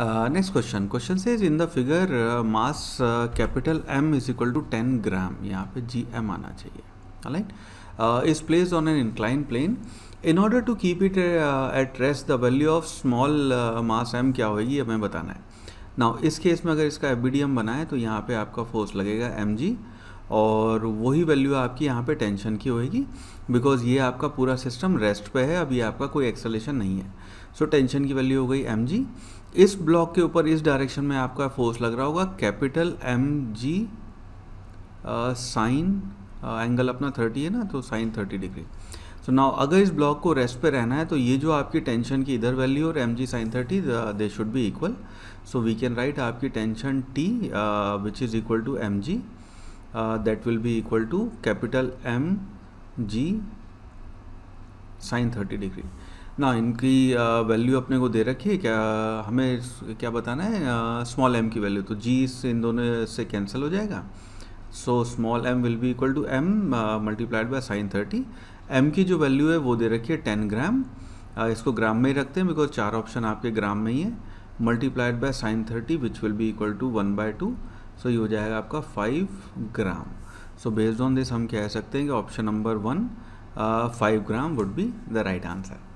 next question question से is in the figure mass capital M is equal to ten gram 10 यहाँ पे G M आना चाहिए right is place on an inclined plane in order to keep it at rest the value of small mass M क्या होगी हमें बताना है now इस केस में अगर इसका एफ बनाए तो यहाँ पे आपका फोर्स लगेगा एम जी और वही वैल्यू आपकी यहाँ पे टेंशन की होएगी बिकॉज ये आपका पूरा सिस्टम रेस्ट पे है अभी आपका कोई एक्सलेशन नहीं है सो so, टेंशन की वैल्यू हो गई एम जी इस ब्लॉक के ऊपर इस डायरेक्शन में आपका फोर्स लग रहा होगा capital M G sine angle अपना थर्टी है ना तो sine thirty degree so now अगर इस ब्लॉक को रेस्ट पे रहना है तो ये जो आपकी टेंशन की इधर वैल्यू और M G sine thirty they should be equal so we can write आपकी tension T which is equal to M G uh, that will be equal to capital M G sine thirty degree ना इनकी value uh, अपने को दे रखी है क्या हमें क्या बताना है स्मॉल uh, एम की वैल्यू तो जी से इन दोनों से कैंसिल हो जाएगा so small M will be equal to M multiplied by sine thirty M की जो वैल्यू है वो दे रखी है टेन ग्राम uh, इसको ग्राम में ही रखते हैं बिकॉज चार ऑप्शन आपके ग्राम में ही है multiplied by sine thirty which will be equal to one by two so ये हो जाएगा आपका five gram so based on this हम कह सकते हैं कि option number one five gram would be the right answer